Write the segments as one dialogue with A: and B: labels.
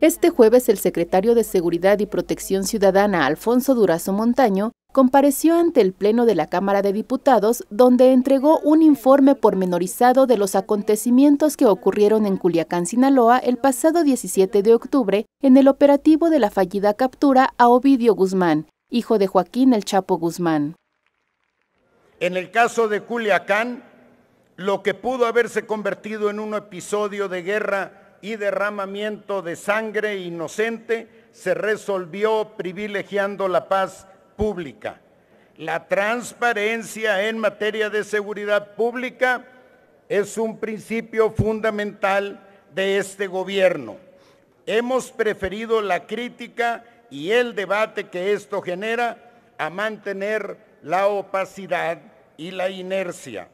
A: Este jueves el secretario de Seguridad y Protección Ciudadana, Alfonso Durazo Montaño, compareció ante el Pleno de la Cámara de Diputados, donde entregó un informe pormenorizado de los acontecimientos que ocurrieron en Culiacán, Sinaloa, el pasado 17 de octubre, en el operativo de la fallida captura a Ovidio Guzmán, hijo de Joaquín El Chapo Guzmán.
B: En el caso de Culiacán, lo que pudo haberse convertido en un episodio de guerra y derramamiento de sangre inocente se resolvió privilegiando la paz pública. La transparencia en materia de seguridad pública es un principio fundamental de este gobierno. Hemos preferido la crítica y el debate que esto genera a mantener la opacidad y la inercia.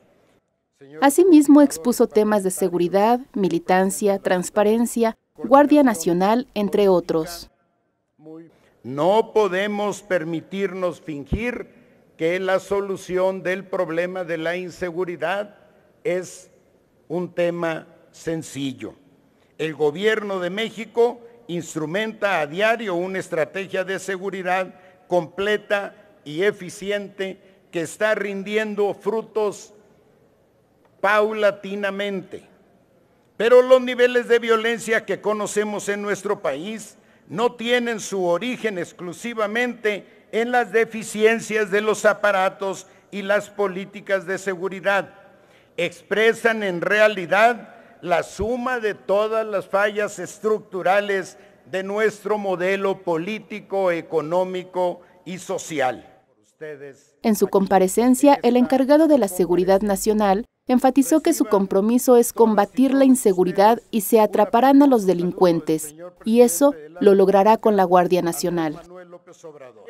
A: Asimismo, expuso temas de seguridad, militancia, transparencia, Guardia Nacional, entre otros.
B: No podemos permitirnos fingir que la solución del problema de la inseguridad es un tema sencillo. El gobierno de México instrumenta a diario una estrategia de seguridad completa y eficiente que está rindiendo frutos paulatinamente. Pero los niveles de violencia que conocemos en nuestro país no tienen su origen exclusivamente en las deficiencias de los aparatos y las políticas de seguridad. Expresan en realidad la suma de todas las fallas estructurales de nuestro modelo político, económico y social.
A: En su comparecencia, el encargado de la Seguridad Nacional enfatizó que su compromiso es combatir la inseguridad y se atraparán a los delincuentes, y eso lo logrará con la Guardia Nacional.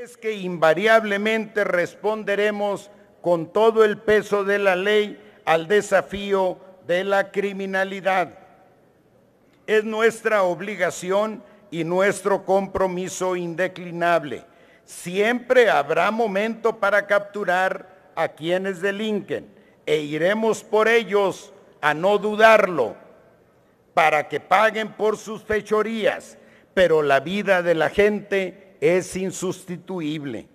B: Es que invariablemente responderemos con todo el peso de la ley al desafío de la criminalidad. Es nuestra obligación y nuestro compromiso indeclinable. Siempre habrá momento para capturar a quienes delinquen e iremos por ellos a no dudarlo, para que paguen por sus fechorías, pero la vida de la gente es insustituible.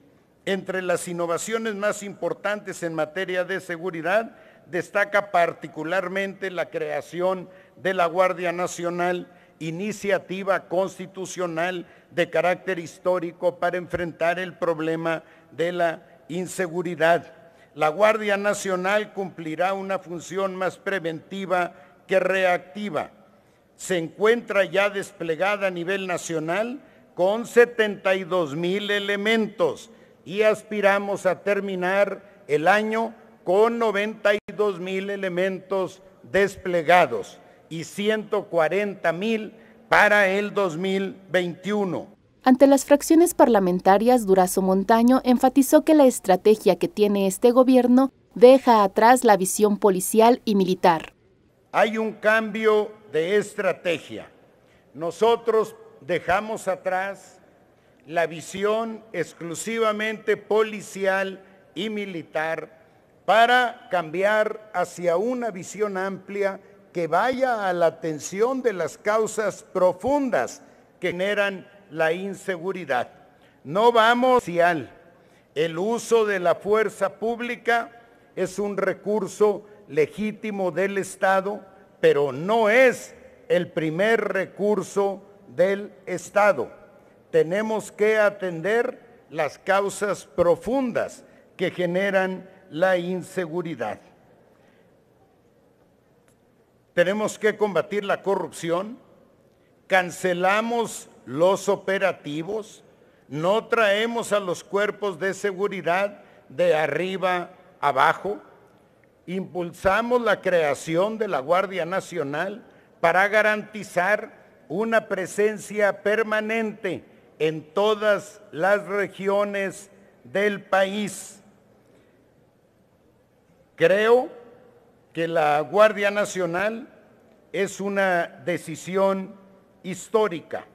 B: Entre las innovaciones más importantes en materia de seguridad destaca particularmente la creación de la Guardia Nacional, iniciativa constitucional de carácter histórico para enfrentar el problema de la inseguridad la Guardia Nacional cumplirá una función más preventiva que reactiva. Se encuentra ya desplegada a nivel nacional con 72 mil elementos y aspiramos a terminar el año con 92 mil elementos desplegados y 140 mil para el 2021.
A: Ante las fracciones parlamentarias, Durazo Montaño enfatizó que la estrategia que tiene este gobierno deja atrás la visión policial y militar.
B: Hay un cambio de estrategia. Nosotros dejamos atrás la visión exclusivamente policial y militar para cambiar hacia una visión amplia que vaya a la atención de las causas profundas que generan la inseguridad. No vamos al el uso de la fuerza pública es un recurso legítimo del Estado, pero no es el primer recurso del Estado. Tenemos que atender las causas profundas que generan la inseguridad. Tenemos que combatir la corrupción, cancelamos los operativos, no traemos a los cuerpos de seguridad de arriba abajo, impulsamos la creación de la Guardia Nacional para garantizar una presencia permanente en todas las regiones del país. Creo que la Guardia Nacional es una decisión histórica.